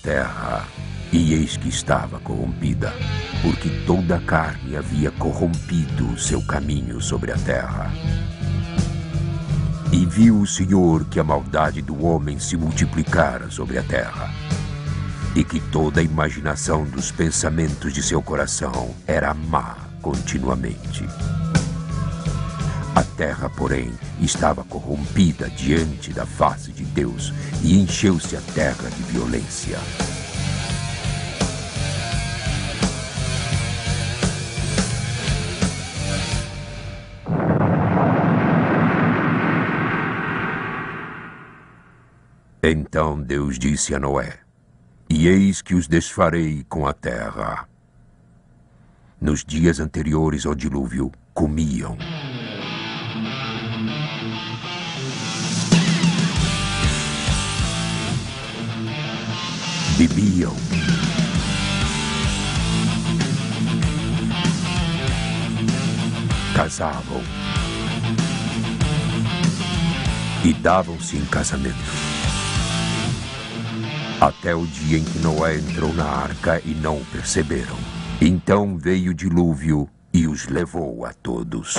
terra, e eis que estava corrompida, porque toda a carne havia corrompido o seu caminho sobre a terra. E viu o Senhor que a maldade do homem se multiplicara sobre a terra, e que toda a imaginação dos pensamentos de seu coração era má continuamente terra, porém, estava corrompida diante da face de Deus e encheu-se a terra de violência. Então Deus disse a Noé: E eis que os desfarei com a terra. Nos dias anteriores ao dilúvio, comiam bebiam. Casavam. E davam-se em casamento. Até o dia em que Noé entrou na arca e não o perceberam. Então veio o dilúvio e os levou a todos.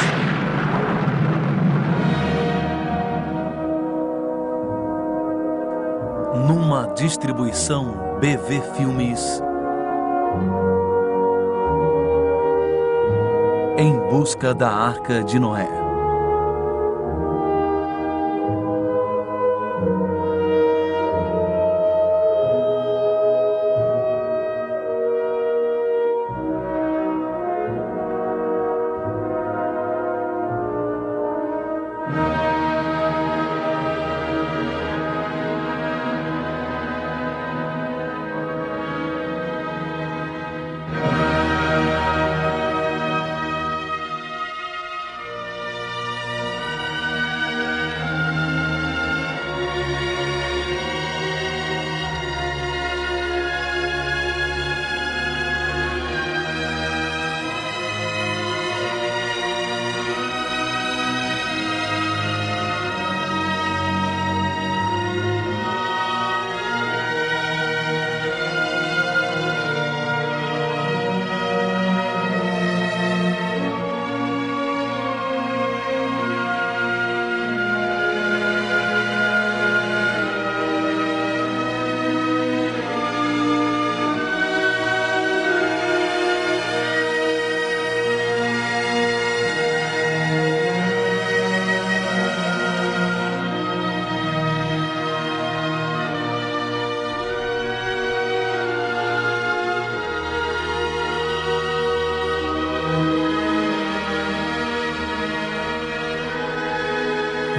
numa distribuição BV Filmes. Em busca da Arca de Noé.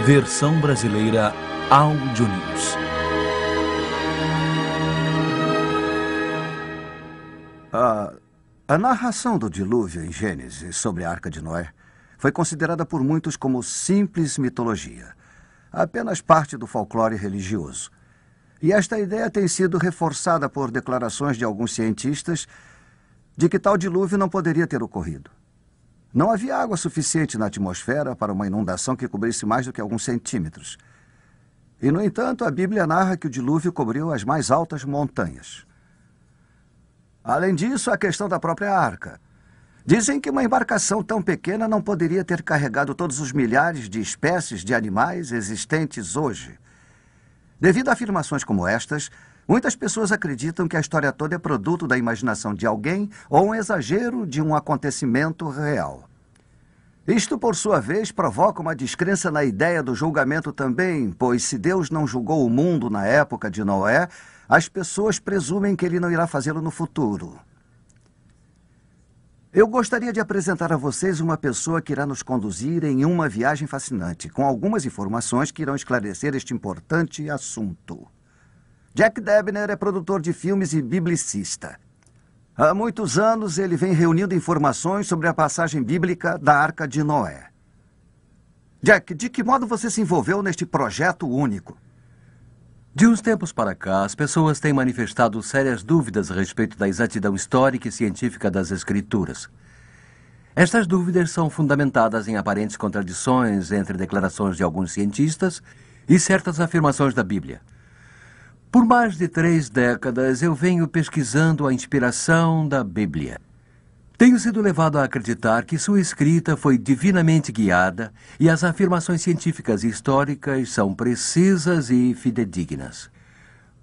Versão brasileira Audio News. A, a narração do dilúvio em Gênesis sobre a Arca de Noé foi considerada por muitos como simples mitologia, apenas parte do folclore religioso. E esta ideia tem sido reforçada por declarações de alguns cientistas de que tal dilúvio não poderia ter ocorrido. Não havia água suficiente na atmosfera para uma inundação que cobrisse mais do que alguns centímetros. E, no entanto, a Bíblia narra que o dilúvio cobriu as mais altas montanhas. Além disso, a questão da própria arca. Dizem que uma embarcação tão pequena não poderia ter carregado todos os milhares de espécies de animais existentes hoje. Devido a afirmações como estas, Muitas pessoas acreditam que a história toda é produto da imaginação de alguém ou um exagero de um acontecimento real. Isto, por sua vez, provoca uma descrença na ideia do julgamento também, pois se Deus não julgou o mundo na época de Noé, as pessoas presumem que ele não irá fazê-lo no futuro. Eu gostaria de apresentar a vocês uma pessoa que irá nos conduzir em uma viagem fascinante, com algumas informações que irão esclarecer este importante assunto. Jack Debner é produtor de filmes e biblicista. Há muitos anos ele vem reunindo informações sobre a passagem bíblica da Arca de Noé. Jack, de que modo você se envolveu neste projeto único? De uns tempos para cá, as pessoas têm manifestado sérias dúvidas a respeito da exatidão histórica e científica das Escrituras. Estas dúvidas são fundamentadas em aparentes contradições entre declarações de alguns cientistas e certas afirmações da Bíblia. Por mais de três décadas eu venho pesquisando a inspiração da Bíblia. Tenho sido levado a acreditar que sua escrita foi divinamente guiada e as afirmações científicas e históricas são precisas e fidedignas.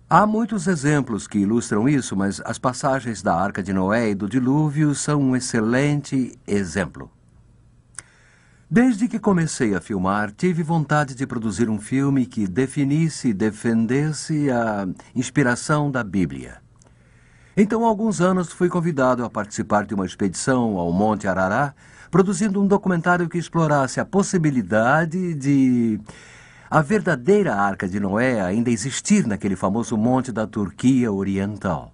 Há muitos exemplos que ilustram isso, mas as passagens da Arca de Noé e do Dilúvio são um excelente exemplo. Desde que comecei a filmar, tive vontade de produzir um filme que definisse e defendesse a inspiração da Bíblia. Então, há alguns anos, fui convidado a participar de uma expedição ao Monte Arará, produzindo um documentário que explorasse a possibilidade de a verdadeira Arca de Noé ainda existir naquele famoso monte da Turquia Oriental.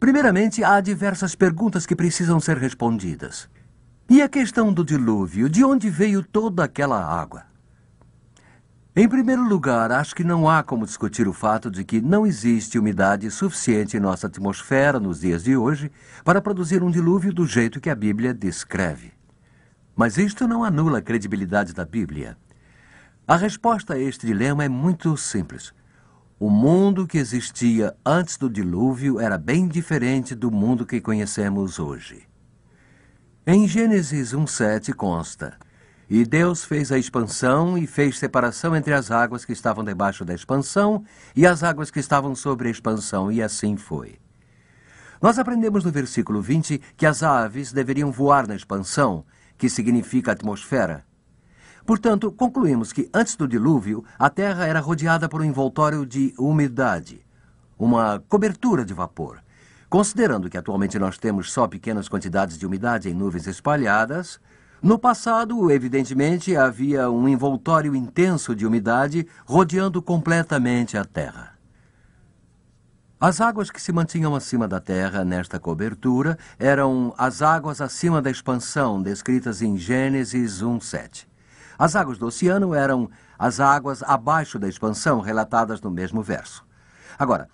Primeiramente, há diversas perguntas que precisam ser respondidas. E a questão do dilúvio, de onde veio toda aquela água? Em primeiro lugar, acho que não há como discutir o fato de que não existe umidade suficiente em nossa atmosfera nos dias de hoje para produzir um dilúvio do jeito que a Bíblia descreve. Mas isto não anula a credibilidade da Bíblia. A resposta a este dilema é muito simples. O mundo que existia antes do dilúvio era bem diferente do mundo que conhecemos hoje. Em Gênesis 1,7 consta: E Deus fez a expansão e fez separação entre as águas que estavam debaixo da expansão e as águas que estavam sobre a expansão, e assim foi. Nós aprendemos no versículo 20 que as aves deveriam voar na expansão, que significa atmosfera. Portanto, concluímos que antes do dilúvio, a Terra era rodeada por um envoltório de umidade, uma cobertura de vapor. Considerando que atualmente nós temos só pequenas quantidades de umidade em nuvens espalhadas, no passado, evidentemente, havia um envoltório intenso de umidade rodeando completamente a Terra. As águas que se mantinham acima da Terra nesta cobertura eram as águas acima da expansão descritas em Gênesis 1:7. As águas do oceano eram as águas abaixo da expansão relatadas no mesmo verso. Agora,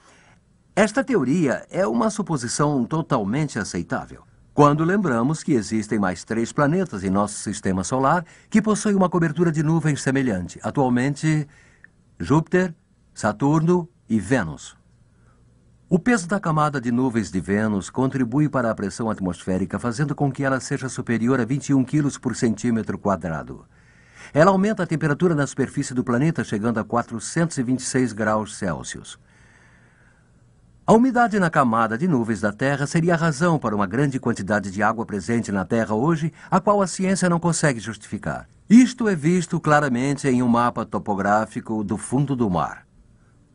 esta teoria é uma suposição totalmente aceitável, quando lembramos que existem mais três planetas em nosso sistema solar que possuem uma cobertura de nuvens semelhante. Atualmente, Júpiter, Saturno e Vênus. O peso da camada de nuvens de Vênus contribui para a pressão atmosférica, fazendo com que ela seja superior a 21 quilos por centímetro quadrado. Ela aumenta a temperatura na superfície do planeta, chegando a 426 graus Celsius. A umidade na camada de nuvens da Terra seria a razão para uma grande quantidade de água presente na Terra hoje, a qual a ciência não consegue justificar. Isto é visto claramente em um mapa topográfico do fundo do mar.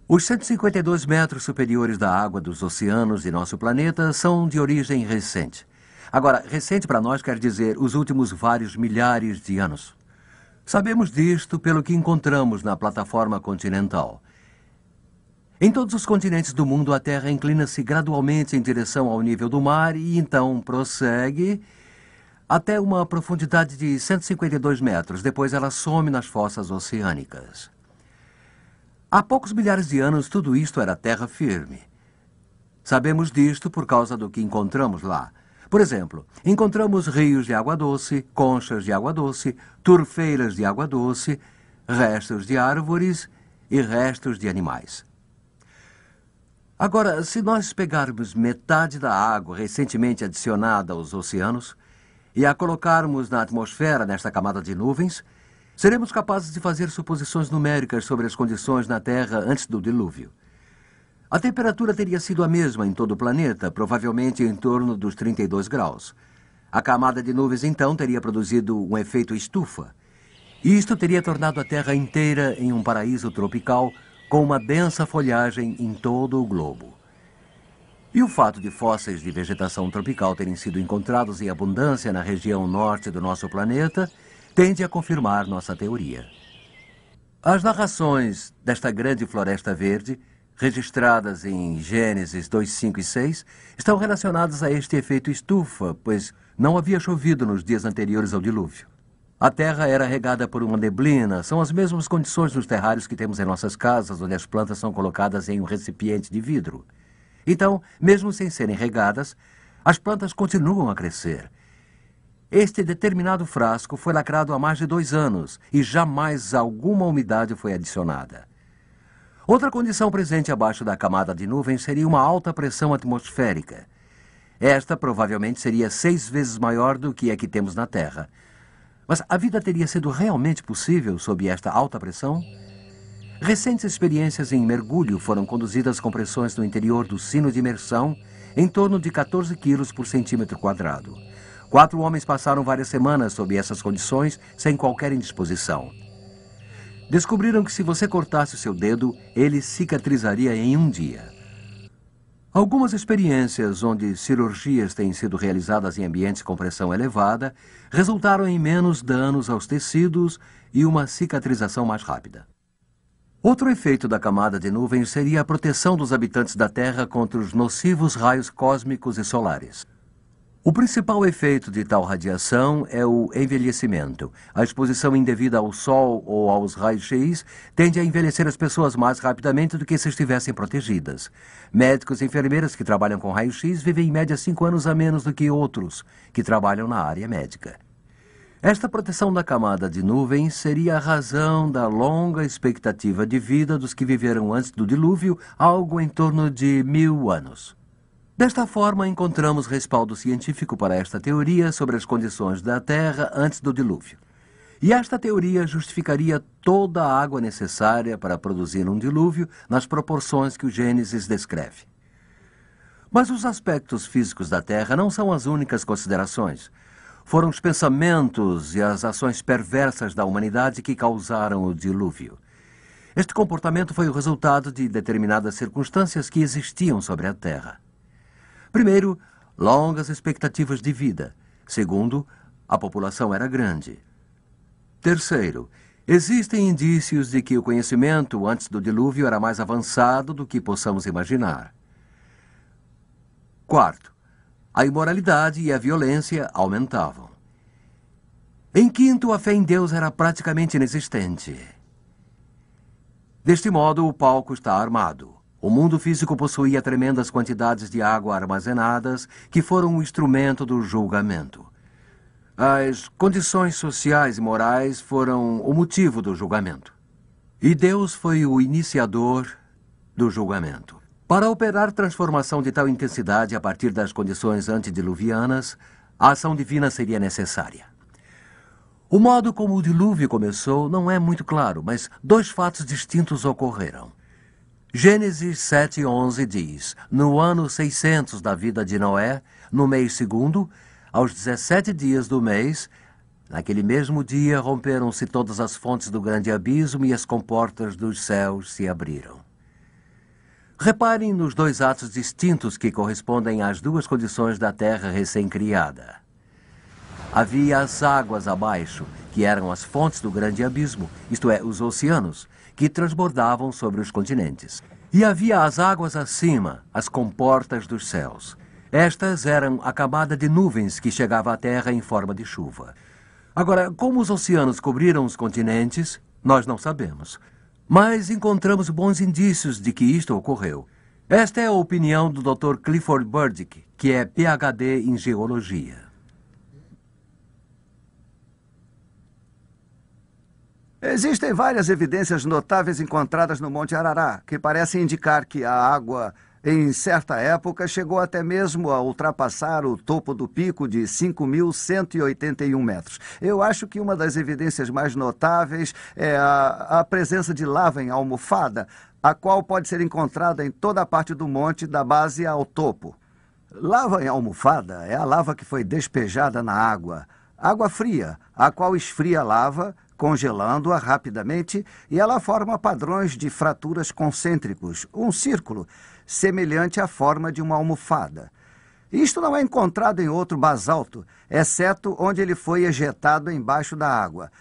Os 152 metros superiores da água dos oceanos de nosso planeta são de origem recente. Agora, recente para nós quer dizer os últimos vários milhares de anos. Sabemos disto pelo que encontramos na plataforma continental. Em todos os continentes do mundo, a Terra inclina-se gradualmente em direção ao nível do mar e então prossegue até uma profundidade de 152 metros. Depois ela some nas fossas oceânicas. Há poucos milhares de anos, tudo isto era terra firme. Sabemos disto por causa do que encontramos lá. Por exemplo, encontramos rios de água doce, conchas de água doce, turfeiras de água doce, restos de árvores e restos de animais. Agora, se nós pegarmos metade da água recentemente adicionada aos oceanos e a colocarmos na atmosfera nesta camada de nuvens, seremos capazes de fazer suposições numéricas sobre as condições na Terra antes do dilúvio. A temperatura teria sido a mesma em todo o planeta, provavelmente em torno dos 32 graus. A camada de nuvens, então, teria produzido um efeito estufa. E isto teria tornado a Terra inteira em um paraíso tropical com uma densa folhagem em todo o globo. E o fato de fósseis de vegetação tropical terem sido encontrados em abundância na região norte do nosso planeta tende a confirmar nossa teoria. As narrações desta grande floresta verde, registradas em Gênesis 2,5 e 6, estão relacionadas a este efeito estufa, pois não havia chovido nos dias anteriores ao dilúvio. A terra era regada por uma neblina. São as mesmas condições dos terrários que temos em nossas casas, onde as plantas são colocadas em um recipiente de vidro. Então, mesmo sem serem regadas, as plantas continuam a crescer. Este determinado frasco foi lacrado há mais de dois anos e jamais alguma umidade foi adicionada. Outra condição presente abaixo da camada de nuvem seria uma alta pressão atmosférica. Esta provavelmente seria seis vezes maior do que a que temos na Terra. Mas a vida teria sido realmente possível sob esta alta pressão? Recentes experiências em mergulho foram conduzidas com pressões no interior do sino de imersão em torno de 14 quilos por centímetro quadrado. Quatro homens passaram várias semanas sob essas condições sem qualquer indisposição. Descobriram que se você cortasse o seu dedo, ele cicatrizaria em um dia. Algumas experiências onde cirurgias têm sido realizadas em ambientes com pressão elevada resultaram em menos danos aos tecidos e uma cicatrização mais rápida. Outro efeito da camada de nuvens seria a proteção dos habitantes da Terra contra os nocivos raios cósmicos e solares. O principal efeito de tal radiação é o envelhecimento. A exposição indevida ao sol ou aos raios-x tende a envelhecer as pessoas mais rapidamente do que se estivessem protegidas. Médicos e enfermeiras que trabalham com raio-x vivem em média cinco anos a menos do que outros que trabalham na área médica. Esta proteção da camada de nuvens seria a razão da longa expectativa de vida dos que viveram antes do dilúvio, algo em torno de mil anos. Desta forma, encontramos respaldo científico para esta teoria sobre as condições da Terra antes do dilúvio. E esta teoria justificaria toda a água necessária para produzir um dilúvio nas proporções que o Gênesis descreve. Mas os aspectos físicos da Terra não são as únicas considerações. Foram os pensamentos e as ações perversas da humanidade que causaram o dilúvio. Este comportamento foi o resultado de determinadas circunstâncias que existiam sobre a Terra. Primeiro, longas expectativas de vida. Segundo, a população era grande. Terceiro, existem indícios de que o conhecimento antes do dilúvio era mais avançado do que possamos imaginar. Quarto, a imoralidade e a violência aumentavam. Em quinto, a fé em Deus era praticamente inexistente. Deste modo, o palco está armado. O mundo físico possuía tremendas quantidades de água armazenadas que foram o instrumento do julgamento. As condições sociais e morais foram o motivo do julgamento. E Deus foi o iniciador do julgamento. Para operar transformação de tal intensidade a partir das condições antediluvianas, a ação divina seria necessária. O modo como o dilúvio começou não é muito claro, mas dois fatos distintos ocorreram. Gênesis 11 diz: No ano 600 da vida de Noé, no mês segundo, aos 17 dias do mês, naquele mesmo dia romperam-se todas as fontes do grande abismo e as comportas dos céus se abriram. Reparem nos dois atos distintos que correspondem às duas condições da terra recém-criada. Havia as águas abaixo, que eram as fontes do grande abismo, isto é, os oceanos, que transbordavam sobre os continentes. E havia as águas acima, as comportas dos céus. Estas eram a camada de nuvens que chegava à Terra em forma de chuva. Agora, como os oceanos cobriram os continentes, nós não sabemos. Mas encontramos bons indícios de que isto ocorreu. Esta é a opinião do Dr. Clifford Burdick, que é PhD em geologia. Existem várias evidências notáveis encontradas no Monte Arará, que parecem indicar que a água, em certa época, chegou até mesmo a ultrapassar o topo do pico de 5.181 metros. Eu acho que uma das evidências mais notáveis é a, a presença de lava em almofada, a qual pode ser encontrada em toda a parte do monte, da base ao topo. Lava em almofada é a lava que foi despejada na água. Água fria, a qual esfria a lava congelando-a rapidamente e ela forma padrões de fraturas concêntricos, um círculo, semelhante à forma de uma almofada. Isto não é encontrado em outro basalto, exceto onde ele foi ejetado embaixo da água.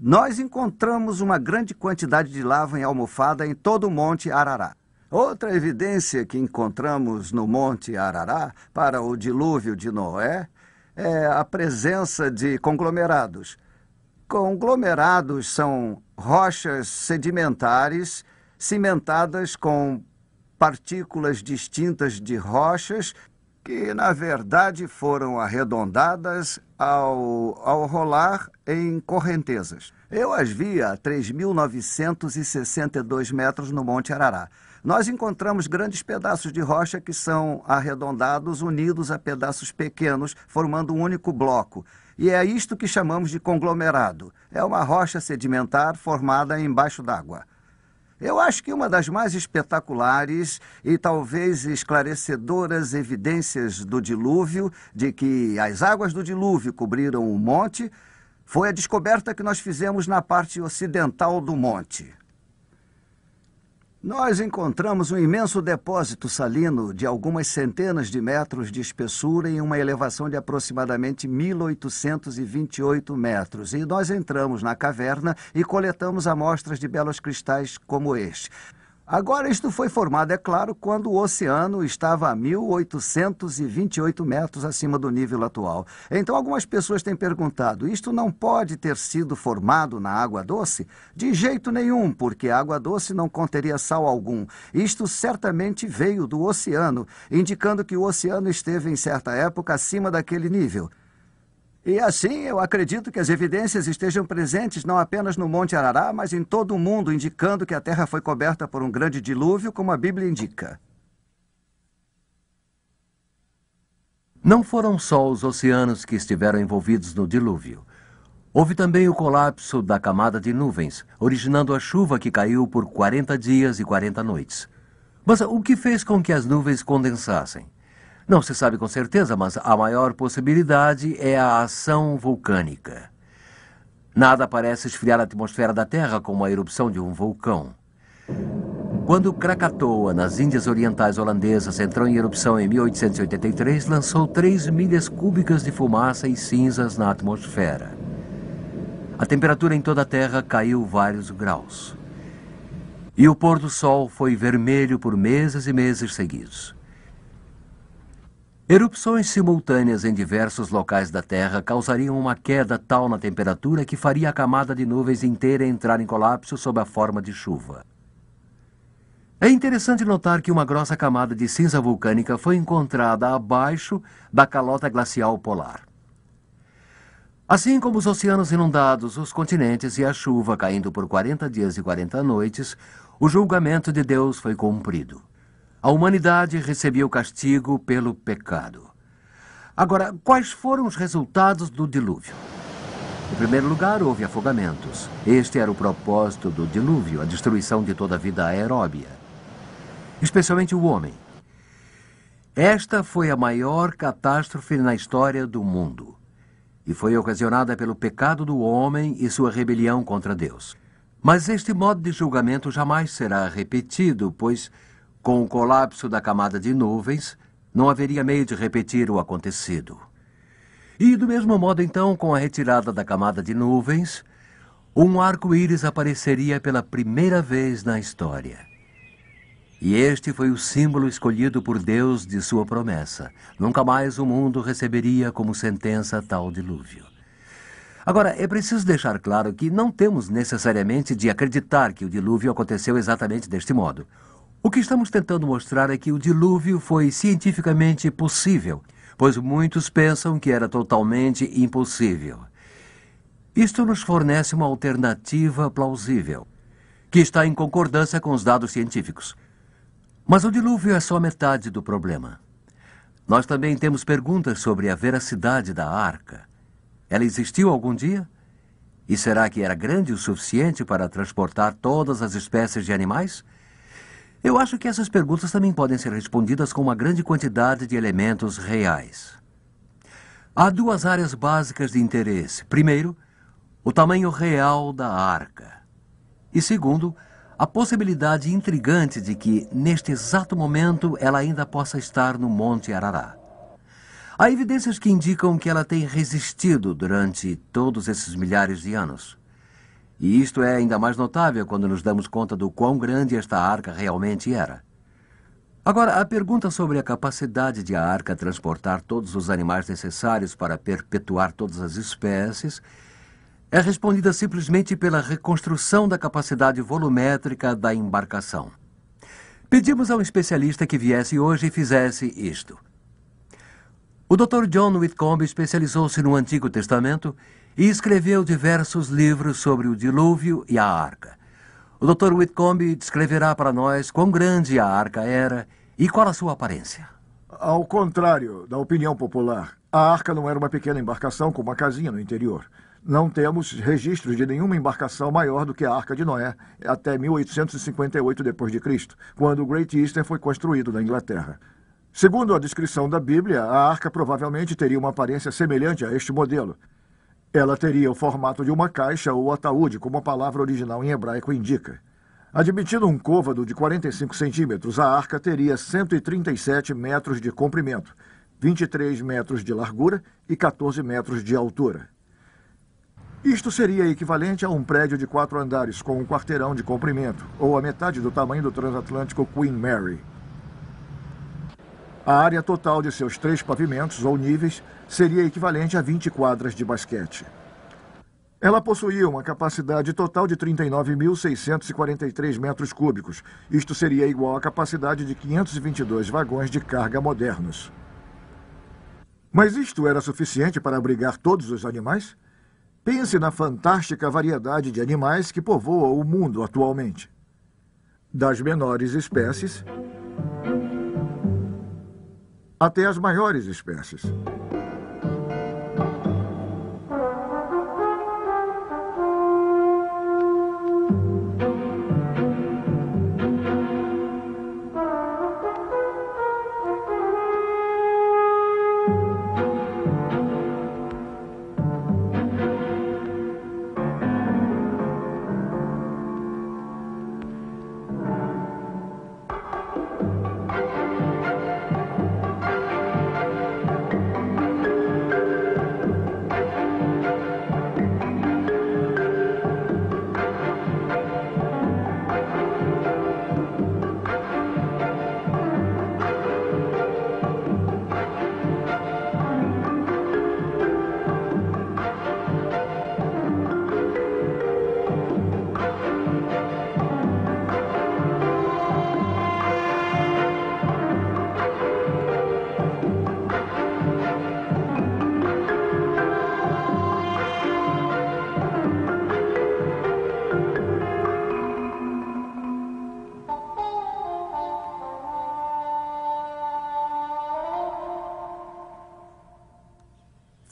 Nós encontramos uma grande quantidade de lava em almofada em todo o Monte Arará. Outra evidência que encontramos no Monte Arará para o dilúvio de Noé é a presença de conglomerados. Conglomerados são rochas sedimentares cimentadas com partículas distintas de rochas que, na verdade, foram arredondadas ao, ao rolar em correntezas. Eu as vi a 3.962 metros no Monte Arará. Nós encontramos grandes pedaços de rocha que são arredondados, unidos a pedaços pequenos, formando um único bloco. E é isto que chamamos de conglomerado. É uma rocha sedimentar formada embaixo d'água. Eu acho que uma das mais espetaculares e talvez esclarecedoras evidências do dilúvio, de que as águas do dilúvio cobriram o monte, foi a descoberta que nós fizemos na parte ocidental do monte. Nós encontramos um imenso depósito salino de algumas centenas de metros de espessura em uma elevação de aproximadamente 1.828 metros. E nós entramos na caverna e coletamos amostras de belos cristais como este. Agora, isto foi formado, é claro, quando o oceano estava a 1.828 metros acima do nível atual. Então, algumas pessoas têm perguntado: isto não pode ter sido formado na água doce? De jeito nenhum, porque a água doce não conteria sal algum. Isto certamente veio do oceano, indicando que o oceano esteve em certa época acima daquele nível. E assim, eu acredito que as evidências estejam presentes não apenas no Monte Arará, mas em todo o mundo, indicando que a Terra foi coberta por um grande dilúvio, como a Bíblia indica. Não foram só os oceanos que estiveram envolvidos no dilúvio. Houve também o colapso da camada de nuvens, originando a chuva que caiu por 40 dias e 40 noites. Mas o que fez com que as nuvens condensassem? Não se sabe com certeza, mas a maior possibilidade é a ação vulcânica. Nada parece esfriar a atmosfera da Terra como a erupção de um vulcão. Quando Krakatoa, nas Índias Orientais Holandesas, entrou em erupção em 1883, lançou 3 milhas cúbicas de fumaça e cinzas na atmosfera. A temperatura em toda a Terra caiu vários graus. E o pôr do sol foi vermelho por meses e meses seguidos. Erupções simultâneas em diversos locais da Terra causariam uma queda tal na temperatura que faria a camada de nuvens inteira entrar em colapso sob a forma de chuva. É interessante notar que uma grossa camada de cinza vulcânica foi encontrada abaixo da calota glacial polar. Assim como os oceanos inundados, os continentes e a chuva caindo por 40 dias e 40 noites, o julgamento de Deus foi cumprido. A humanidade recebia o castigo pelo pecado. Agora, quais foram os resultados do dilúvio? Em primeiro lugar, houve afogamentos. Este era o propósito do dilúvio, a destruição de toda a vida aeróbia, especialmente o homem. Esta foi a maior catástrofe na história do mundo e foi ocasionada pelo pecado do homem e sua rebelião contra Deus. Mas este modo de julgamento jamais será repetido, pois com o colapso da camada de nuvens, não haveria meio de repetir o acontecido. E, do mesmo modo, então, com a retirada da camada de nuvens, um arco-íris apareceria pela primeira vez na história. E este foi o símbolo escolhido por Deus de sua promessa. Nunca mais o mundo receberia como sentença tal dilúvio. Agora, é preciso deixar claro que não temos necessariamente de acreditar que o dilúvio aconteceu exatamente deste modo. O que estamos tentando mostrar é que o dilúvio foi cientificamente possível, pois muitos pensam que era totalmente impossível. Isto nos fornece uma alternativa plausível, que está em concordância com os dados científicos. Mas o dilúvio é só metade do problema. Nós também temos perguntas sobre a veracidade da arca. Ela existiu algum dia? E será que era grande o suficiente para transportar todas as espécies de animais? Eu acho que essas perguntas também podem ser respondidas com uma grande quantidade de elementos reais. Há duas áreas básicas de interesse. Primeiro, o tamanho real da arca. E segundo, a possibilidade intrigante de que, neste exato momento, ela ainda possa estar no Monte Arará. Há evidências que indicam que ela tem resistido durante todos esses milhares de anos. E isto é ainda mais notável quando nos damos conta do quão grande esta arca realmente era. Agora, a pergunta sobre a capacidade de a arca transportar todos os animais necessários para perpetuar todas as espécies é respondida simplesmente pela reconstrução da capacidade volumétrica da embarcação. Pedimos a um especialista que viesse hoje e fizesse isto. O Dr. John Whitcomb especializou-se no Antigo Testamento e escreveu diversos livros sobre o dilúvio e a arca. O Dr. Whitcomb descreverá para nós quão grande a arca era e qual a sua aparência. Ao contrário da opinião popular, a arca não era uma pequena embarcação com uma casinha no interior. Não temos registros de nenhuma embarcação maior do que a Arca de Noé até 1858 d.C., quando o Great Eastern foi construído na Inglaterra. Segundo a descrição da Bíblia, a arca provavelmente teria uma aparência semelhante a este modelo. Ela teria o formato de uma caixa ou ataúde, como a palavra original em hebraico indica. Admitindo um côvado de 45 centímetros, a arca teria 137 metros de comprimento, 23 metros de largura e 14 metros de altura. Isto seria equivalente a um prédio de quatro andares com um quarteirão de comprimento, ou a metade do tamanho do transatlântico Queen Mary. A área total de seus três pavimentos ou níveis seria equivalente a 20 quadras de basquete. Ela possuía uma capacidade total de 39.643 metros cúbicos. Isto seria igual à capacidade de 522 vagões de carga modernos. Mas isto era suficiente para abrigar todos os animais? Pense na fantástica variedade de animais que povoa o mundo atualmente. Das menores espécies até as maiores espécies.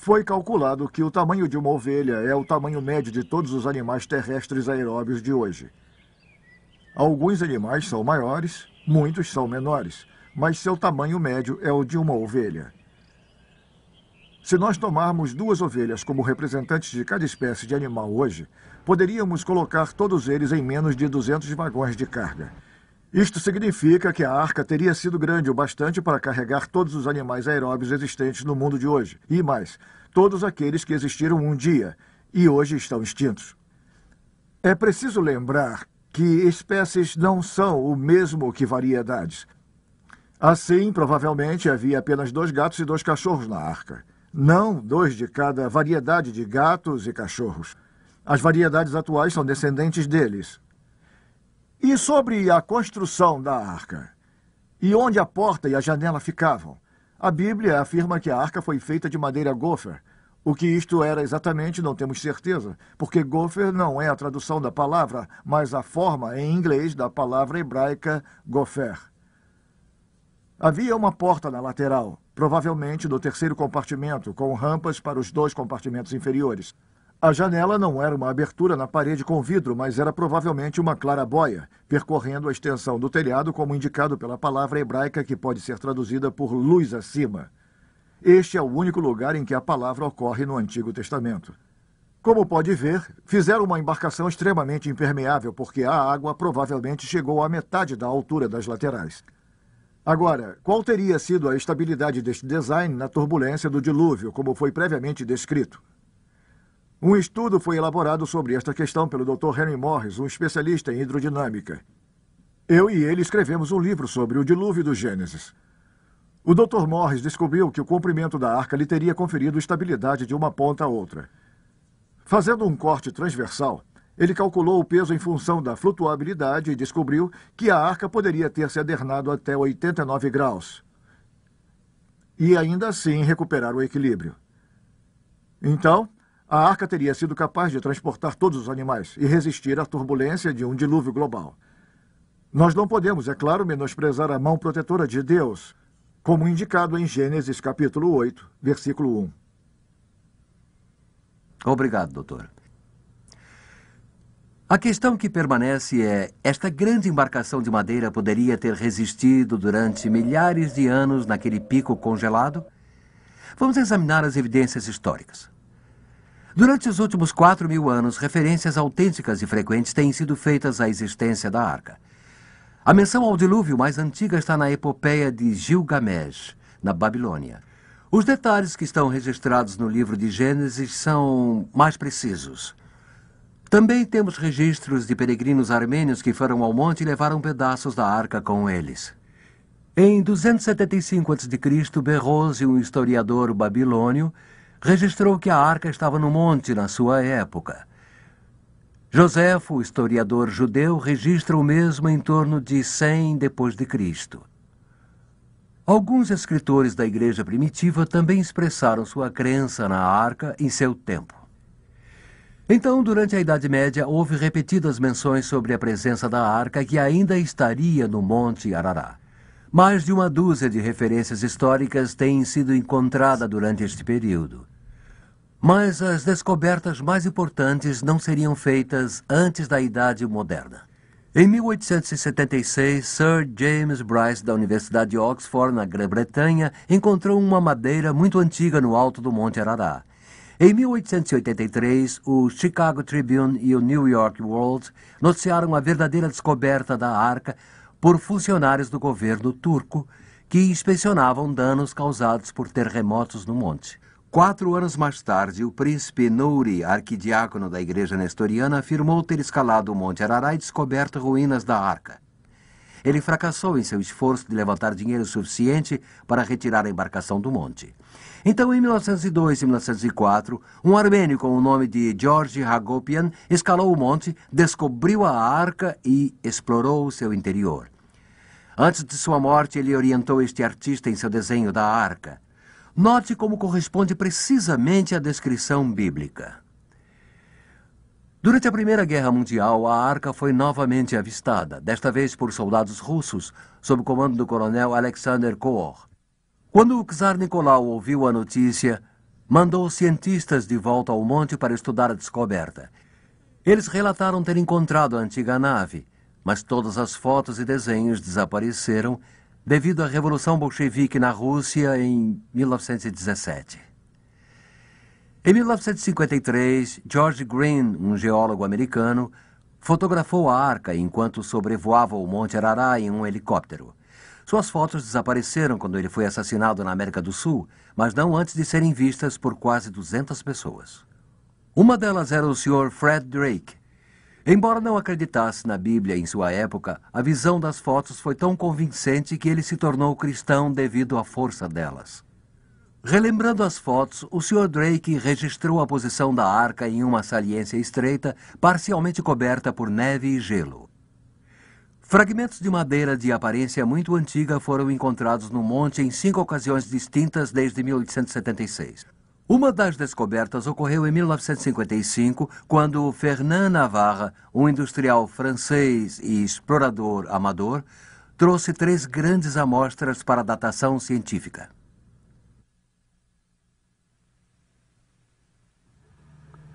Foi calculado que o tamanho de uma ovelha é o tamanho médio de todos os animais terrestres aeróbios de hoje. Alguns animais são maiores, muitos são menores, mas seu tamanho médio é o de uma ovelha. Se nós tomarmos duas ovelhas como representantes de cada espécie de animal hoje, poderíamos colocar todos eles em menos de 200 vagões de carga. Isto significa que a arca teria sido grande o bastante para carregar todos os animais aeróbios existentes no mundo de hoje. E mais, todos aqueles que existiram um dia e hoje estão extintos. É preciso lembrar que espécies não são o mesmo que variedades. Assim, provavelmente havia apenas dois gatos e dois cachorros na arca, não dois de cada variedade de gatos e cachorros. As variedades atuais são descendentes deles. E sobre a construção da arca? E onde a porta e a janela ficavam? A Bíblia afirma que a arca foi feita de madeira gofer. O que isto era exatamente não temos certeza, porque gofer não é a tradução da palavra, mas a forma em inglês da palavra hebraica gofer. Havia uma porta na lateral, provavelmente do terceiro compartimento, com rampas para os dois compartimentos inferiores. A janela não era uma abertura na parede com vidro, mas era provavelmente uma clarabóia, percorrendo a extensão do telhado, como indicado pela palavra hebraica que pode ser traduzida por luz acima. Este é o único lugar em que a palavra ocorre no Antigo Testamento. Como pode ver, fizeram uma embarcação extremamente impermeável, porque a água provavelmente chegou à metade da altura das laterais. Agora, qual teria sido a estabilidade deste design na turbulência do dilúvio, como foi previamente descrito? Um estudo foi elaborado sobre esta questão pelo Dr. Henry Morris, um especialista em hidrodinâmica. Eu e ele escrevemos um livro sobre o dilúvio do Gênesis. O Dr. Morris descobriu que o comprimento da arca lhe teria conferido estabilidade de uma ponta a outra. Fazendo um corte transversal, ele calculou o peso em função da flutuabilidade e descobriu que a arca poderia ter se adernado até 89 graus. E ainda assim recuperar o equilíbrio. Então, a arca teria sido capaz de transportar todos os animais e resistir à turbulência de um dilúvio global. Nós não podemos, é claro, menosprezar a mão protetora de Deus, como indicado em Gênesis capítulo 8, versículo 1. Obrigado, doutor. A questão que permanece é: esta grande embarcação de madeira poderia ter resistido durante milhares de anos naquele pico congelado? Vamos examinar as evidências históricas. Durante os últimos 4 mil anos, referências autênticas e frequentes têm sido feitas à existência da arca. A menção ao dilúvio mais antiga está na epopeia de Gilgamesh, na Babilônia. Os detalhes que estão registrados no livro de Gênesis são mais precisos. Também temos registros de peregrinos armênios que foram ao monte e levaram pedaços da arca com eles. Em 275 a.C., Berrose, um historiador babilônio, registrou que a arca estava no monte na sua época. Josefo, o historiador judeu, registra o mesmo em torno de 100 depois de Cristo. Alguns escritores da igreja primitiva também expressaram sua crença na arca em seu tempo. Então, durante a Idade Média, houve repetidas menções sobre a presença da arca que ainda estaria no Monte Arará. Mais de uma dúzia de referências históricas têm sido encontrada durante este período. Mas as descobertas mais importantes não seriam feitas antes da Idade Moderna. Em 1876, Sir James Bryce, da Universidade de Oxford, na Grã-Bretanha, encontrou uma madeira muito antiga no alto do Monte Arará. Em 1883, o Chicago Tribune e o New York World noticiaram a verdadeira descoberta da arca, por funcionários do governo turco que inspecionavam danos causados por terremotos no monte. Quatro anos mais tarde, o príncipe Nouri, arquidiácono da igreja nestoriana, afirmou ter escalado o Monte Arará e descoberto ruínas da arca. Ele fracassou em seu esforço de levantar dinheiro suficiente para retirar a embarcação do monte. Então, em 1902 e 1904, um armênio com o nome de George Hagopian escalou o monte, descobriu a arca e explorou o seu interior. Antes de sua morte, ele orientou este artista em seu desenho da arca. Note como corresponde precisamente à descrição bíblica. Durante a Primeira Guerra Mundial, a arca foi novamente avistada, desta vez por soldados russos, sob o comando do coronel Alexander Koor. Quando o czar Nicolau ouviu a notícia, mandou cientistas de volta ao monte para estudar a descoberta. Eles relataram ter encontrado a antiga nave, mas todas as fotos e desenhos desapareceram devido à Revolução Bolchevique na Rússia em 1917. Em 1953, George Green, um geólogo americano, fotografou a arca enquanto sobrevoava o Monte Arará em um helicóptero. Suas fotos desapareceram quando ele foi assassinado na América do Sul, mas não antes de serem vistas por quase 200 pessoas. Uma delas era o Sr. Fred Drake. Embora não acreditasse na Bíblia em sua época, a visão das fotos foi tão convincente que ele se tornou cristão devido à força delas. Relembrando as fotos, o Sr. Drake registrou a posição da arca em uma saliência estreita, parcialmente coberta por neve e gelo. Fragmentos de madeira de aparência muito antiga foram encontrados no monte em cinco ocasiões distintas desde 1876. Uma das descobertas ocorreu em 1955, quando Fernand Navarra, um industrial francês e explorador amador, trouxe três grandes amostras para datação científica.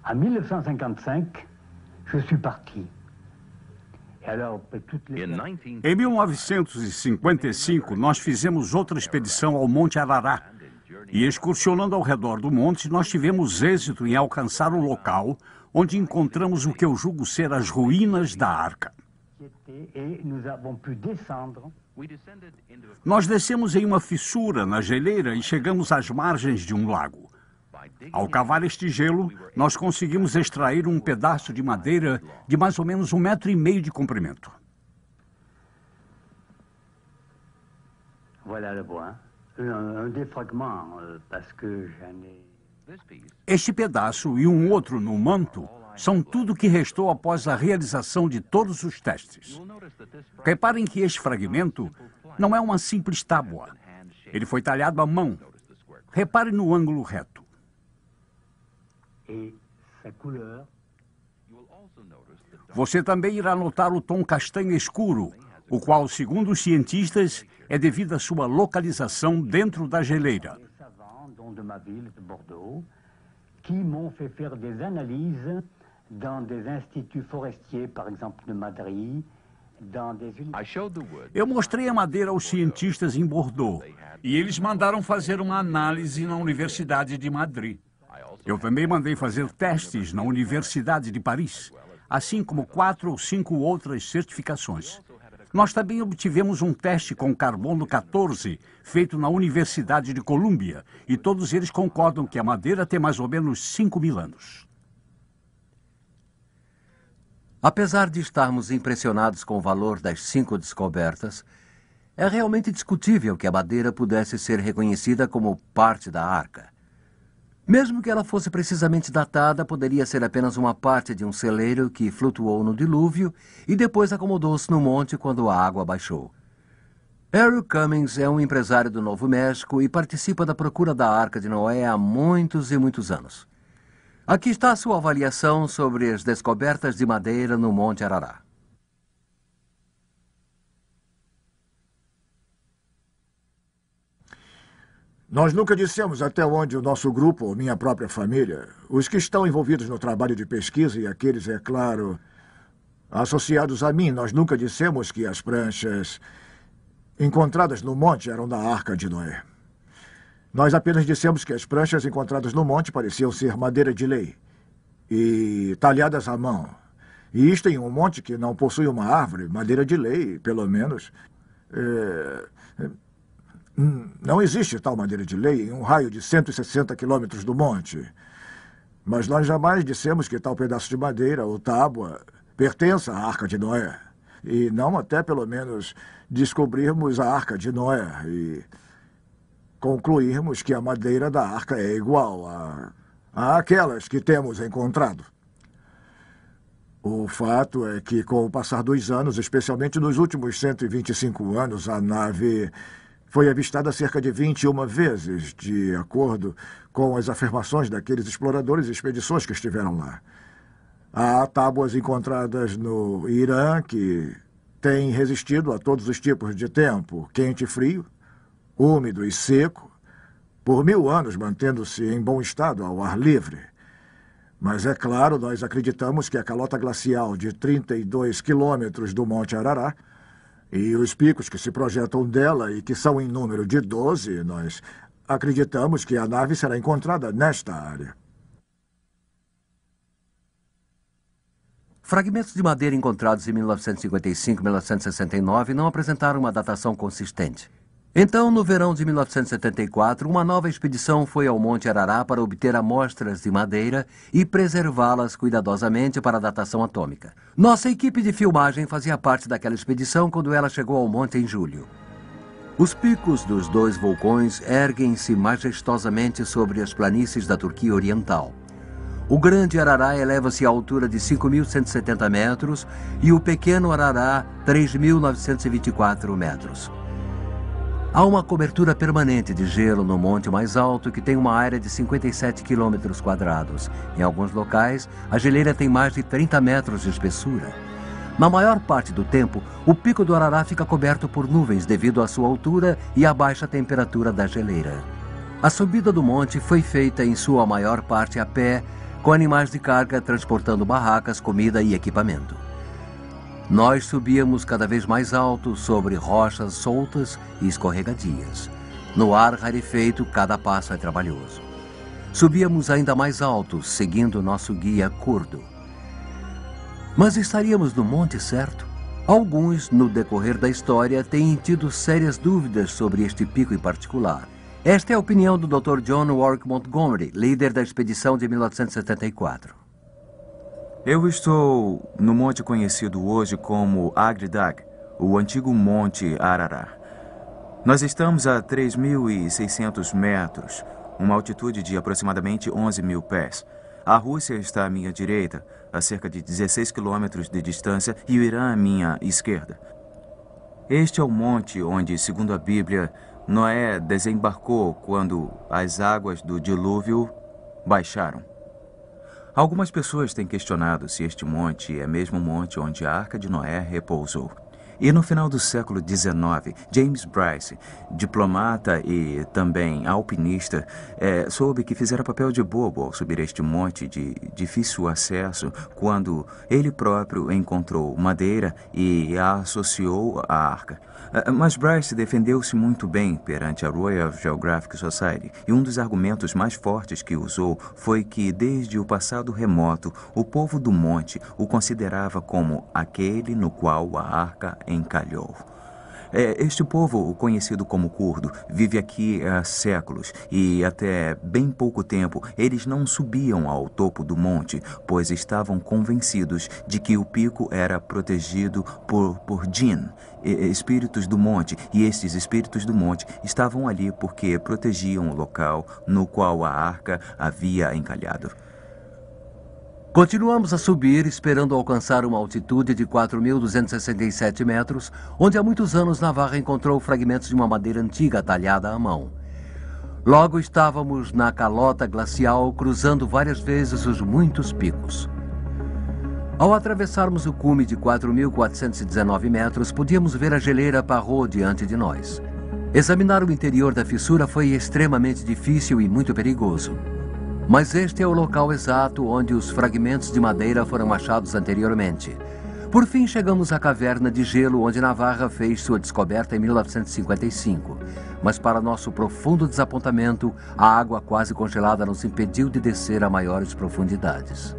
Em 1955, eu suis parti. Em 1955, nós fizemos outra expedição ao Monte Arará. E excursionando ao redor do monte, nós tivemos êxito em alcançar o local onde encontramos o que eu julgo ser as ruínas da arca. Nós descemos em uma fissura na geleira e chegamos às margens de um lago. Ao cavar este gelo, nós conseguimos extrair um pedaço de madeira de mais ou menos um metro e meio de comprimento. Euh, este pedaço e um outro no manto são tudo que restou após a realização de todos os testes. Reparem que este fragmento não é uma simples tábua. Ele foi talhado à mão. Repare no ângulo reto e é sa couleur. Você também irá notar o tom castanho escuro, o qual, segundo os cientistas, é devido à sua localização dentro da geleira. qui m'ont fait faire des analyses dans des instituts forestiers, par exemple de Madrid, Eu mostrei a madeira aos cientistas em Bordeaux e eles mandaram fazer uma análise na Universidade de Madrid. Eu também mandei fazer testes na Universidade de Paris, assim como quatro ou cinco outras certificações. Nós também obtivemos um teste com carbono 14, feito na Universidade de Colômbia, e todos eles concordam que a madeira tem mais ou menos 5 mil anos. Apesar de estarmos impressionados com o valor das cinco descobertas, é realmente discutível que a madeira pudesse ser reconhecida como parte da arca. Mesmo que ela fosse precisamente datada, poderia ser apenas uma parte de um celeiro que flutuou no dilúvio e depois acomodou-se no monte quando a água baixou. Harry Cummings é um empresário do Novo México e participa da procura da Arca de Noé há muitos e muitos anos. Aqui está sua avaliação sobre as descobertas de madeira no Monte Arará. Nós nunca dissemos até onde o nosso grupo ou minha própria família, os que estão envolvidos no trabalho de pesquisa e aqueles, é claro, associados a mim, nós nunca dissemos que as pranchas encontradas no monte eram da Arca de Noé. Nós apenas dissemos que as pranchas encontradas no monte pareciam ser madeira de lei e talhadas à mão. E isto em um monte que não possui uma árvore, madeira de lei, pelo menos. É... Hum, não existe tal maneira de lei em um raio de 160 quilômetros do monte. Mas nós jamais dissemos que tal pedaço de madeira ou tábua pertença à Arca de Noé. E não até, pelo menos, descobrirmos a Arca de Noé e concluirmos que a madeira da arca é igual à, aquelas que temos encontrado. O fato é que, com o passar dos anos, especialmente nos últimos 125 anos, a nave foi avistada cerca de 21 vezes, de acordo com as afirmações daqueles exploradores e expedições que estiveram lá. Há tábuas encontradas no Irã que têm resistido a todos os tipos de tempo, quente e frio, úmido e seco, por mil anos mantendo-se em bom estado ao ar livre. Mas é claro, nós acreditamos que a calota glacial de 32 quilômetros do Monte Arará e os picos que se projetam dela e que são em número de 12, nós acreditamos que a nave será encontrada nesta área. Fragmentos de madeira encontrados em 1955 e 1969 não apresentaram uma datação consistente. Então, no verão de 1974, uma nova expedição foi ao Monte Arará para obter amostras de madeira e preservá-las cuidadosamente para a datação atômica. Nossa equipe de filmagem fazia parte daquela expedição quando ela chegou ao monte em julho. Os picos dos dois vulcões erguem-se majestosamente sobre as planícies da Turquia Oriental. O Grande Arará eleva-se à altura de 5.170 metros e o Pequeno Arará, 3.924 metros. Há uma cobertura permanente de gelo no monte mais alto, que tem uma área de 57 quilômetros quadrados. Em alguns locais, a geleira tem mais de 30 metros de espessura. Na maior parte do tempo, o pico do Arará fica coberto por nuvens devido à sua altura e à baixa temperatura da geleira. A subida do monte foi feita em sua maior parte a pé, com animais de carga transportando barracas, comida e equipamento. Nós subíamos cada vez mais alto sobre rochas soltas e escorregadias. No ar rarefeito, cada passo é trabalhoso. Subíamos ainda mais alto, seguindo nosso guia curdo. Mas estaríamos no monte certo? Alguns, no decorrer da história, têm tido sérias dúvidas sobre este pico em particular. Esta é a opinião do Dr. John Warwick Montgomery, líder da expedição de 1974. Eu estou no monte conhecido hoje como Agridag, o antigo Monte Ararar. Nós estamos a 3.600 metros, uma altitude de aproximadamente 11 mil pés. A Rússia está à minha direita, a cerca de 16 quilômetros de distância, e o Irã à minha esquerda. Este é o monte onde, segundo a Bíblia, Noé desembarcou quando as águas do dilúvio baixaram. Algumas pessoas têm questionado se este monte é mesmo o monte onde a Arca de Noé repousou. E no final do século XIX, James Bryce, diplomata e também alpinista, é, soube que fizera papel de bobo ao subir este monte de difícil acesso quando ele próprio encontrou madeira e a associou à arca. É, mas Bryce defendeu-se muito bem perante a Royal Geographic Society e um dos argumentos mais fortes que usou foi que, desde o passado remoto, o povo do monte o considerava como aquele no qual a arca encalhou. É, este povo, conhecido como curdo, vive aqui é, há séculos e até bem pouco tempo eles não subiam ao topo do monte, pois estavam convencidos de que o pico era protegido por, por Jin, espíritos do monte, e esses espíritos do monte estavam ali porque protegiam o local no qual a arca havia encalhado. Continuamos a subir, esperando alcançar uma altitude de 4.267 metros, onde há muitos anos Navarra encontrou fragmentos de uma madeira antiga talhada à mão. Logo estávamos na calota glacial, cruzando várias vezes os muitos picos. Ao atravessarmos o cume de 4.419 metros, podíamos ver a geleira Parrot diante de nós. Examinar o interior da fissura foi extremamente difícil e muito perigoso. Mas este é o local exato onde os fragmentos de madeira foram achados anteriormente. Por fim, chegamos à caverna de gelo onde Navarra fez sua descoberta em 1955. Mas, para nosso profundo desapontamento, a água quase congelada nos impediu de descer a maiores profundidades.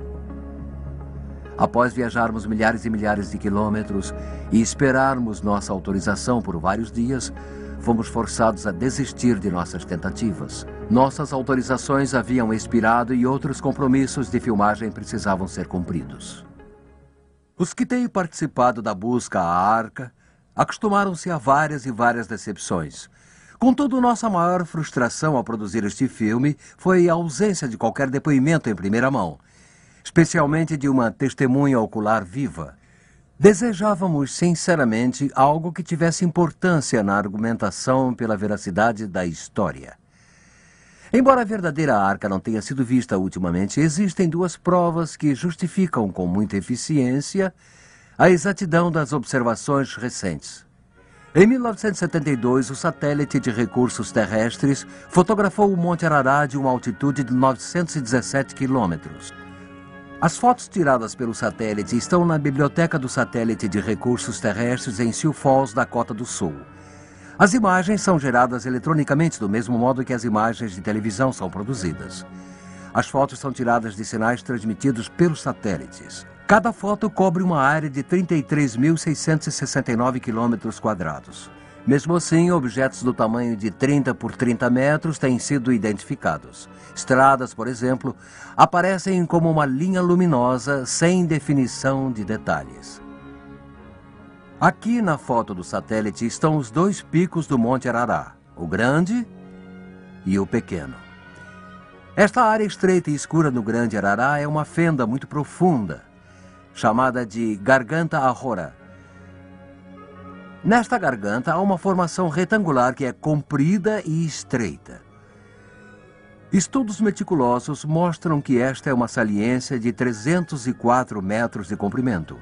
Após viajarmos milhares e milhares de quilômetros e esperarmos nossa autorização por vários dias, fomos forçados a desistir de nossas tentativas. Nossas autorizações haviam expirado e outros compromissos de filmagem precisavam ser cumpridos. Os que têm participado da busca à arca acostumaram-se a várias e várias decepções. Contudo, nossa maior frustração ao produzir este filme foi a ausência de qualquer depoimento em primeira mão, especialmente de uma testemunha ocular viva. Desejávamos sinceramente algo que tivesse importância na argumentação pela veracidade da história. Embora a verdadeira arca não tenha sido vista ultimamente, existem duas provas que justificam com muita eficiência a exatidão das observações recentes. Em 1972, o satélite de recursos terrestres fotografou o Monte Arará de uma altitude de 917 quilômetros. As fotos tiradas pelo satélite estão na Biblioteca do Satélite de Recursos Terrestres em Sioux Falls, Dakota do Sul. As imagens são geradas eletronicamente, do mesmo modo que as imagens de televisão são produzidas. As fotos são tiradas de sinais transmitidos pelos satélites. Cada foto cobre uma área de 33.669 quilômetros quadrados. Mesmo assim, objetos do tamanho de 30 por 30 metros têm sido identificados. Estradas, por exemplo, aparecem como uma linha luminosa sem definição de detalhes. Aqui na foto do satélite estão os dois picos do Monte Arará, o Grande e o Pequeno. Esta área estreita e escura no Grande Arará é uma fenda muito profunda, chamada de Garganta Arora. Nesta garganta há uma formação retangular que é comprida e estreita. Estudos meticulosos mostram que esta é uma saliência de 304 metros de comprimento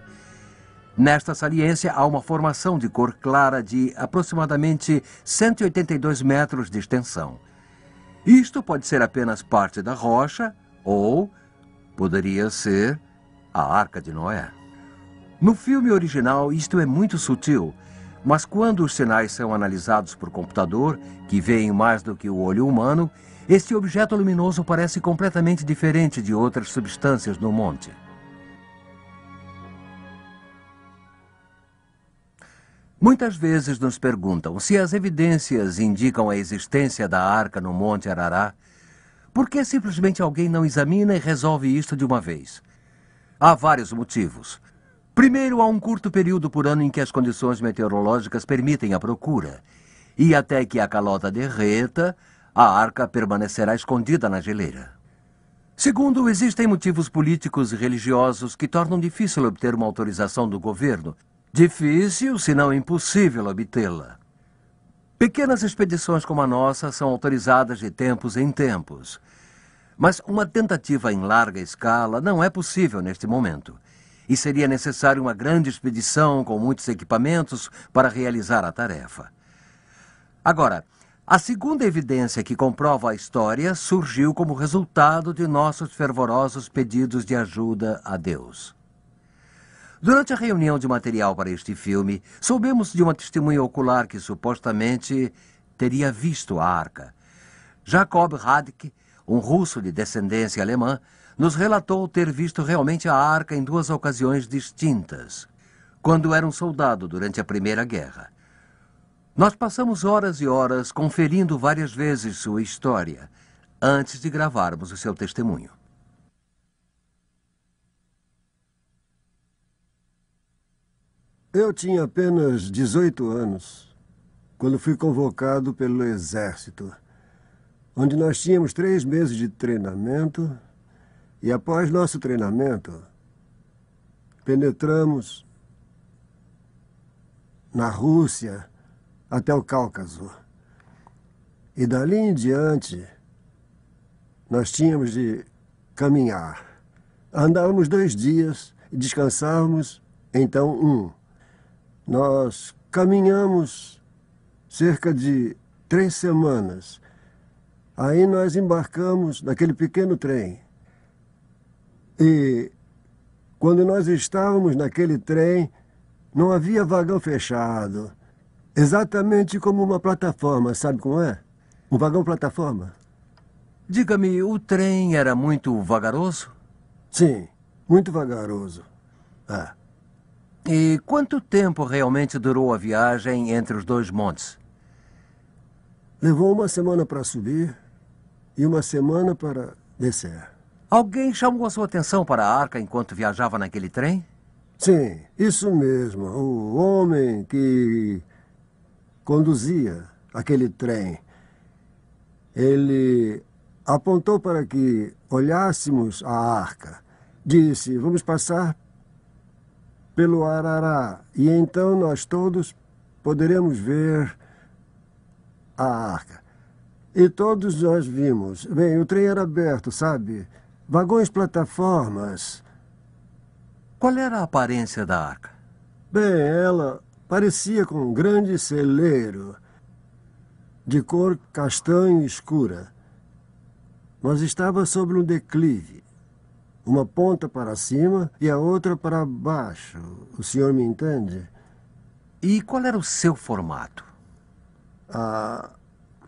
Nesta saliência, há uma formação de cor clara de aproximadamente 182 metros de extensão. Isto pode ser apenas parte da rocha ou poderia ser a Arca de Noé. No filme original, isto é muito sutil, mas quando os sinais são analisados por computador, que veem mais do que o olho humano, este objeto luminoso parece completamente diferente de outras substâncias no monte. Muitas vezes nos perguntam se as evidências indicam a existência da arca no Monte Arará, por que simplesmente alguém não examina e resolve isto de uma vez? Há vários motivos. Primeiro, há um curto período por ano em que as condições meteorológicas permitem a procura. E até que a calota derreta, a arca permanecerá escondida na geleira. Segundo, existem motivos políticos e religiosos que tornam difícil obter uma autorização do governo, Difícil, se não impossível, obtê-la. Pequenas expedições como a nossa são autorizadas de tempos em tempos. Mas uma tentativa em larga escala não é possível neste momento. E seria necessário uma grande expedição com muitos equipamentos para realizar a tarefa. Agora, a segunda evidência que comprova a história surgiu como resultado de nossos fervorosos pedidos de ajuda a Deus. Durante a reunião de material para este filme, soubemos de uma testemunha ocular que supostamente teria visto a arca. Jacob Radke, um russo de descendência alemã, nos relatou ter visto realmente a arca em duas ocasiões distintas, quando era um soldado durante a Primeira Guerra. Nós passamos horas e horas conferindo várias vezes sua história antes de gravarmos o seu testemunho. Eu tinha apenas 18 anos quando fui convocado pelo Exército, onde nós tínhamos três meses de treinamento e, após nosso treinamento, penetramos na Rússia até o Cáucaso. E dali em diante, nós tínhamos de caminhar. Andávamos dois dias e descansávamos, então um. Nós caminhamos cerca de três semanas. Aí nós embarcamos naquele pequeno trem. E quando nós estávamos naquele trem, não havia vagão fechado. Exatamente como uma plataforma, sabe como é? Um vagão-plataforma. Diga-me, o trem era muito vagaroso? Sim, muito vagaroso. Ah. E quanto tempo realmente durou a viagem entre os dois montes? Levou uma semana para subir e uma semana para descer. Alguém chamou a sua atenção para a arca enquanto viajava naquele trem? Sim, isso mesmo. O homem que conduzia aquele trem, ele apontou para que olhássemos a arca. Disse: Vamos passar pelo Arará, e então nós todos poderemos ver a arca. E todos nós vimos. Bem, o trem era aberto, sabe? Vagões, plataformas. Qual era a aparência da arca? Bem, ela parecia com um grande celeiro de cor castanho escura, mas estava sobre um declive uma ponta para cima e a outra para baixo. O senhor me entende? E qual era o seu formato? A,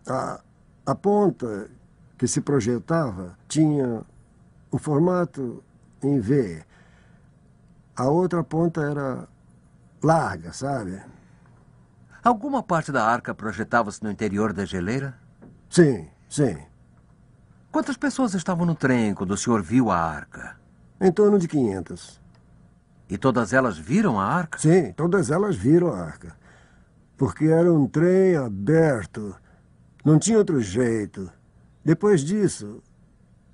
a, a ponta que se projetava tinha o formato em V. A outra ponta era larga, sabe? Alguma parte da arca projetava-se no interior da geleira? Sim, sim. Quantas pessoas estavam no trem quando o senhor viu a arca? Em torno de 500. E todas elas viram a arca? Sim, todas elas viram a arca. Porque era um trem aberto. Não tinha outro jeito. Depois disso,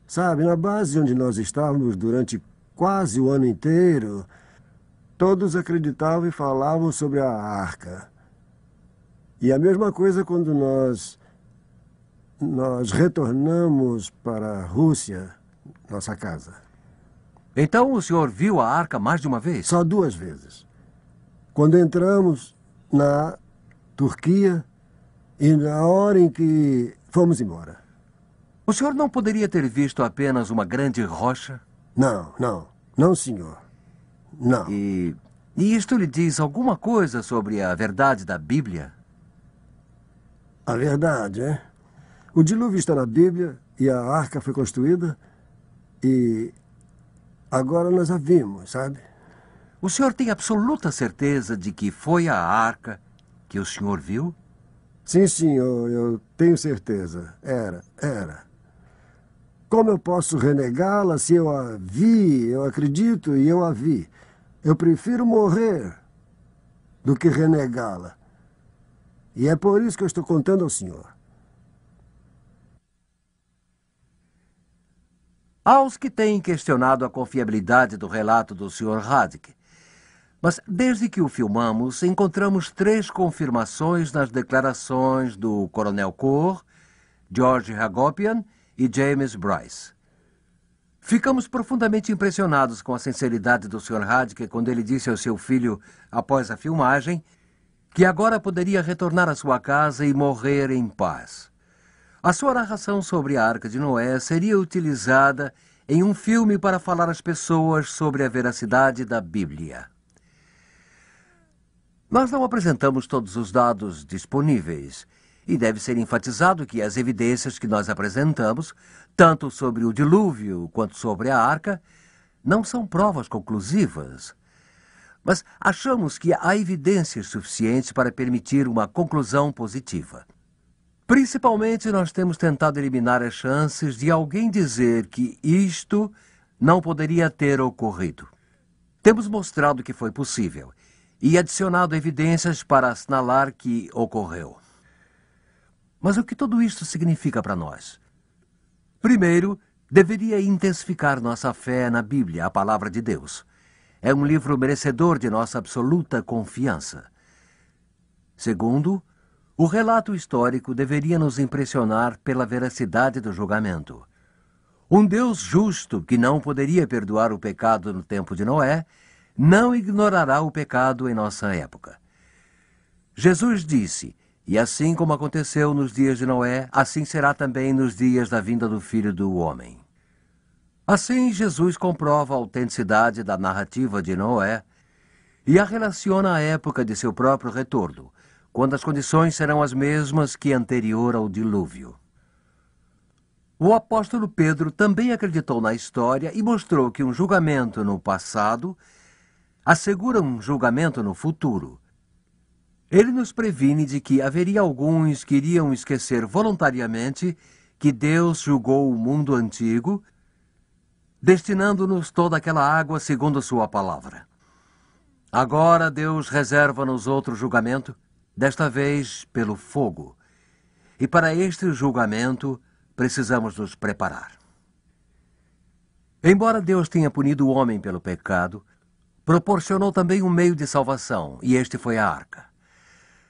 sabe, na base onde nós estávamos durante quase o ano inteiro, todos acreditavam e falavam sobre a arca. E a mesma coisa quando nós nós retornamos para a Rússia, nossa casa. Então o senhor viu a arca mais de uma vez? Só duas vezes. Quando entramos na Turquia e na hora em que fomos embora. O senhor não poderia ter visto apenas uma grande rocha? Não, não. Não, senhor. Não. E, e isto lhe diz alguma coisa sobre a verdade da Bíblia? A verdade, é? O dilúvio está na Bíblia e a arca foi construída e agora nós a vimos, sabe? O senhor tem absoluta certeza de que foi a arca que o senhor viu? Sim, senhor, eu tenho certeza. Era, era. Como eu posso renegá-la se eu a vi, eu acredito e eu a vi? Eu prefiro morrer do que renegá-la. E é por isso que eu estou contando ao senhor. Há os que têm questionado a confiabilidade do relato do Sr. Radke. Mas desde que o filmamos, encontramos três confirmações nas declarações do Coronel Cor, George Hagopian e James Bryce. Ficamos profundamente impressionados com a sinceridade do Sr. Radke quando ele disse ao seu filho, após a filmagem, que agora poderia retornar à sua casa e morrer em paz. A sua narração sobre a Arca de Noé seria utilizada em um filme para falar às pessoas sobre a veracidade da Bíblia. Nós não apresentamos todos os dados disponíveis, e deve ser enfatizado que as evidências que nós apresentamos, tanto sobre o dilúvio quanto sobre a arca, não são provas conclusivas. Mas achamos que há evidências suficientes para permitir uma conclusão positiva. Principalmente nós temos tentado eliminar as chances de alguém dizer que isto não poderia ter ocorrido. Temos mostrado que foi possível e adicionado evidências para assinalar que ocorreu. Mas o que tudo isto significa para nós? Primeiro, deveria intensificar nossa fé na Bíblia, a palavra de Deus. É um livro merecedor de nossa absoluta confiança. Segundo, o relato histórico deveria nos impressionar pela veracidade do julgamento. Um Deus justo que não poderia perdoar o pecado no tempo de Noé, não ignorará o pecado em nossa época. Jesus disse: E assim como aconteceu nos dias de Noé, assim será também nos dias da vinda do Filho do Homem. Assim, Jesus comprova a autenticidade da narrativa de Noé e a relaciona à época de seu próprio retorno, quando as condições serão as mesmas que anterior ao dilúvio. O apóstolo Pedro também acreditou na história e mostrou que um julgamento no passado assegura um julgamento no futuro. Ele nos previne de que haveria alguns que iriam esquecer voluntariamente que Deus julgou o mundo antigo, destinando-nos toda aquela água segundo sua palavra. Agora Deus reserva-nos outro julgamento desta vez pelo fogo. E para este julgamento precisamos nos preparar. Embora Deus tenha punido o homem pelo pecado, proporcionou também um meio de salvação, e este foi a arca.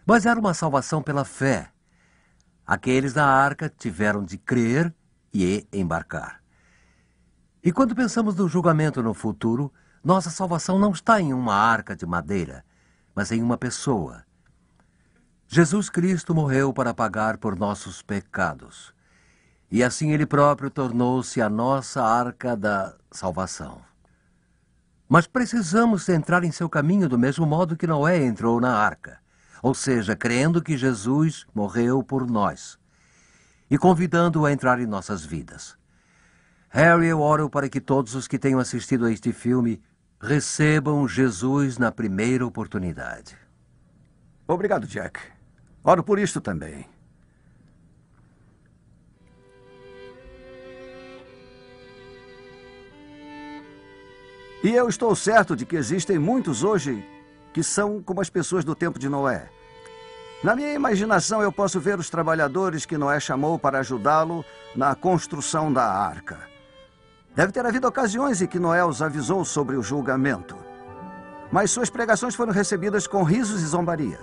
Mas era uma salvação pela fé. Aqueles da arca tiveram de crer e embarcar. E quando pensamos no julgamento no futuro, nossa salvação não está em uma arca de madeira, mas em uma pessoa, Jesus Cristo morreu para pagar por nossos pecados. E assim ele próprio tornou-se a nossa arca da salvação. Mas precisamos entrar em seu caminho do mesmo modo que Noé entrou na arca, ou seja, crendo que Jesus morreu por nós e convidando-o a entrar em nossas vidas. Harry, eu oro para que todos os que tenham assistido a este filme recebam Jesus na primeira oportunidade. Obrigado, Jack. Oro por isto também. E eu estou certo de que existem muitos hoje que são como as pessoas do tempo de Noé. Na minha imaginação, eu posso ver os trabalhadores que Noé chamou para ajudá-lo na construção da arca. Deve ter havido ocasiões em que Noé os avisou sobre o julgamento. Mas suas pregações foram recebidas com risos e zombaria.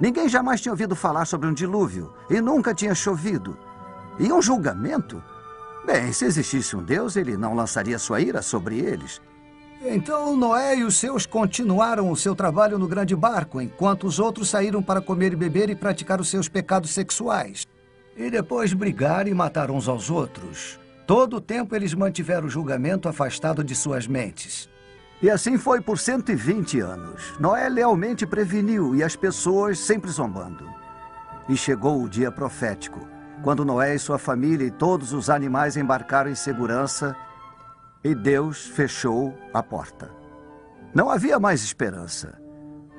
Ninguém jamais tinha ouvido falar sobre um dilúvio e nunca tinha chovido. E um julgamento? Bem, se existisse um Deus, ele não lançaria sua ira sobre eles. Então Noé e os seus continuaram o seu trabalho no grande barco, enquanto os outros saíram para comer e beber e praticar os seus pecados sexuais. E depois brigaram e mataram uns aos outros. Todo o tempo eles mantiveram o julgamento afastado de suas mentes. E assim foi por 120 anos. Noé lealmente preveniu e as pessoas sempre zombando. E chegou o dia profético, quando Noé e sua família e todos os animais embarcaram em segurança e Deus fechou a porta. Não havia mais esperança.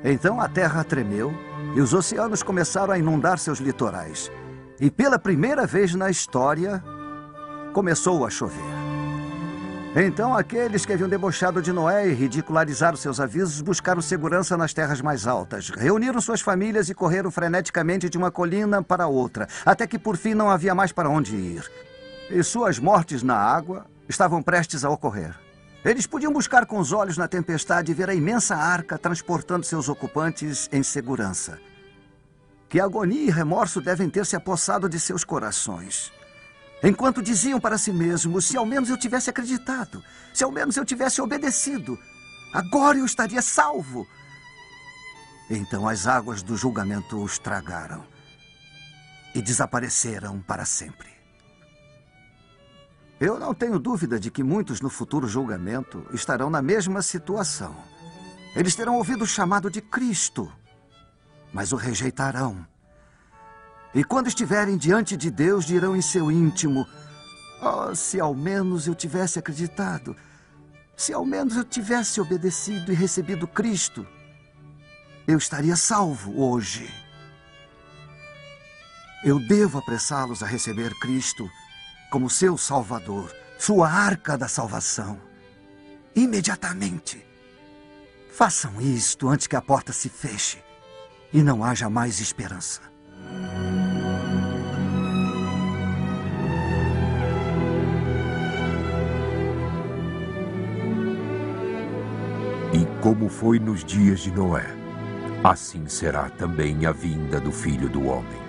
Então a terra tremeu e os oceanos começaram a inundar seus litorais. E pela primeira vez na história, começou a chover. Então aqueles que haviam debochado de Noé e ridicularizaram seus avisos buscaram segurança nas terras mais altas. Reuniram suas famílias e correram freneticamente de uma colina para outra, até que por fim não havia mais para onde ir. E suas mortes na água estavam prestes a ocorrer. Eles podiam buscar com os olhos na tempestade e ver a imensa arca transportando seus ocupantes em segurança. Que agonia e remorso devem ter se apossado de seus corações. Enquanto diziam para si mesmos: se ao menos eu tivesse acreditado, se ao menos eu tivesse obedecido, agora eu estaria salvo. Então as águas do julgamento os tragaram e desapareceram para sempre. Eu não tenho dúvida de que muitos no futuro julgamento estarão na mesma situação. Eles terão ouvido o chamado de Cristo, mas o rejeitarão e quando estiverem diante de Deus, dirão em seu íntimo: Oh, se ao menos eu tivesse acreditado, se ao menos eu tivesse obedecido e recebido Cristo, eu estaria salvo hoje. Eu devo apressá-los a receber Cristo como seu Salvador, sua arca da salvação. Imediatamente. Façam isto antes que a porta se feche e não haja mais esperança. Como foi nos dias de Noé, assim será também a vinda do Filho do Homem.